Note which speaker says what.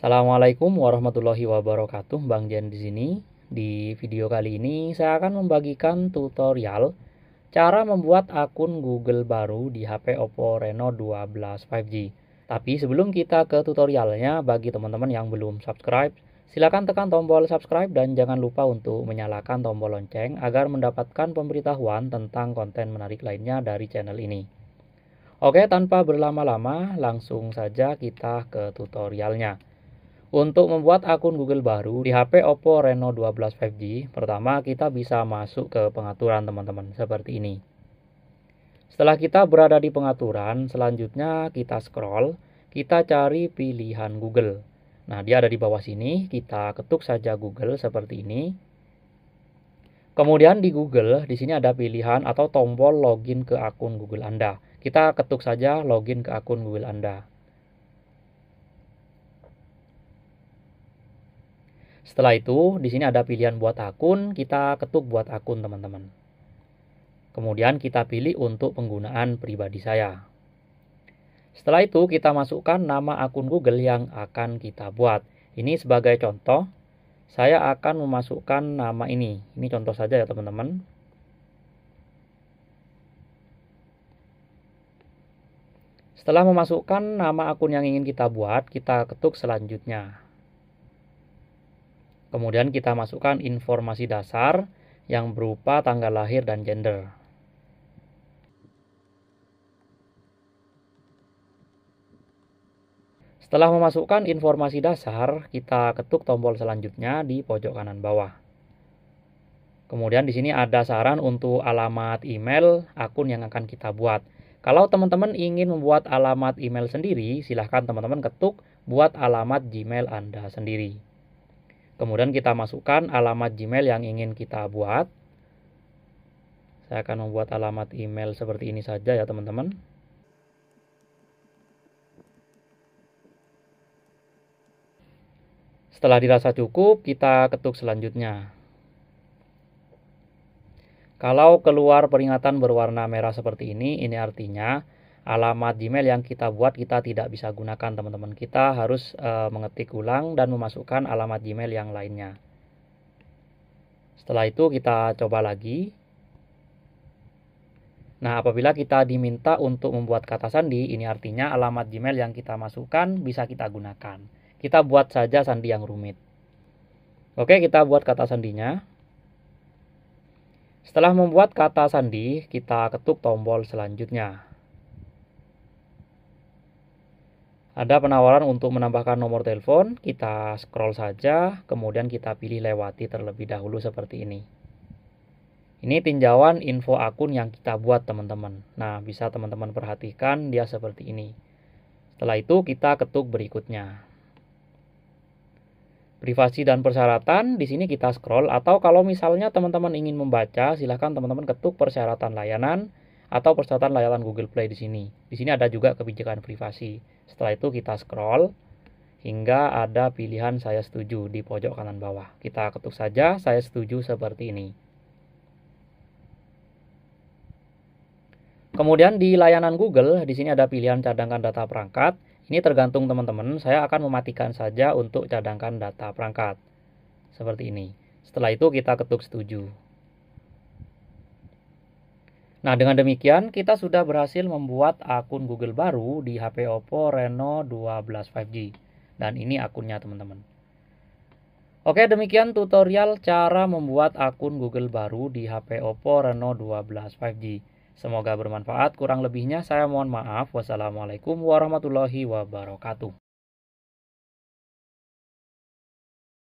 Speaker 1: Assalamualaikum warahmatullahi wabarakatuh, Bang Jan di sini. Di video kali ini saya akan membagikan tutorial cara membuat akun Google baru di HP Oppo Reno 12 5G. Tapi sebelum kita ke tutorialnya, bagi teman-teman yang belum subscribe, silakan tekan tombol subscribe dan jangan lupa untuk menyalakan tombol lonceng agar mendapatkan pemberitahuan tentang konten menarik lainnya dari channel ini. Oke, tanpa berlama-lama, langsung saja kita ke tutorialnya. Untuk membuat akun Google baru di HP Oppo Reno 12 5G, pertama kita bisa masuk ke pengaturan teman-teman seperti ini. Setelah kita berada di pengaturan, selanjutnya kita scroll, kita cari pilihan Google. Nah, dia ada di bawah sini, kita ketuk saja Google seperti ini. Kemudian di Google, di sini ada pilihan atau tombol login ke akun Google Anda. Kita ketuk saja login ke akun Google Anda. Setelah itu, di sini ada pilihan buat akun, kita ketuk buat akun teman-teman. Kemudian kita pilih untuk penggunaan pribadi saya. Setelah itu, kita masukkan nama akun Google yang akan kita buat. Ini sebagai contoh, saya akan memasukkan nama ini. Ini contoh saja ya teman-teman. Setelah memasukkan nama akun yang ingin kita buat, kita ketuk selanjutnya. Kemudian kita masukkan informasi dasar yang berupa tanggal lahir dan gender. Setelah memasukkan informasi dasar, kita ketuk tombol selanjutnya di pojok kanan bawah. Kemudian di sini ada saran untuk alamat email akun yang akan kita buat. Kalau teman-teman ingin membuat alamat email sendiri, silahkan teman-teman ketuk buat alamat Gmail Anda sendiri. Kemudian kita masukkan alamat Gmail yang ingin kita buat. Saya akan membuat alamat email seperti ini saja ya teman-teman. Setelah dirasa cukup, kita ketuk selanjutnya. Kalau keluar peringatan berwarna merah seperti ini, ini artinya alamat Gmail yang kita buat kita tidak bisa gunakan teman-teman kita harus e, mengetik ulang dan memasukkan alamat Gmail yang lainnya setelah itu kita coba lagi Nah, apabila kita diminta untuk membuat kata sandi, ini artinya alamat Gmail yang kita masukkan bisa kita gunakan. Kita buat saja sandi yang rumit. Oke, kita buat kata sandinya. Setelah membuat kata sandi, kita ketuk tombol selanjutnya. Ada penawaran untuk menambahkan nomor telepon, kita scroll saja, kemudian kita pilih lewati terlebih dahulu seperti ini. Ini tinjauan info akun yang kita buat teman-teman. Nah, bisa teman-teman perhatikan dia seperti ini. Setelah itu kita ketuk berikutnya. Privasi dan persyaratan, di sini kita scroll atau kalau misalnya teman-teman ingin membaca, silahkan teman-teman ketuk persyaratan layanan, atau persyaratan layanan Google Play di sini. Di sini ada juga kebijakan privasi. Setelah itu kita scroll hingga ada pilihan saya setuju di pojok kanan bawah. Kita ketuk saja saya setuju seperti ini. Kemudian di layanan Google, di sini ada pilihan cadangkan data perangkat. Ini tergantung teman-teman, saya akan mematikan saja untuk cadangkan data perangkat. Seperti ini. Setelah itu kita ketuk setuju. Nah, dengan demikian kita sudah berhasil membuat akun Google baru di HP Oppo Reno 12 5G. Dan ini akunnya teman-teman. Oke, demikian tutorial cara membuat akun Google baru di HP Oppo Reno 12 5G. Semoga bermanfaat. Kurang lebihnya saya mohon maaf. Wassalamualaikum warahmatullahi wabarakatuh.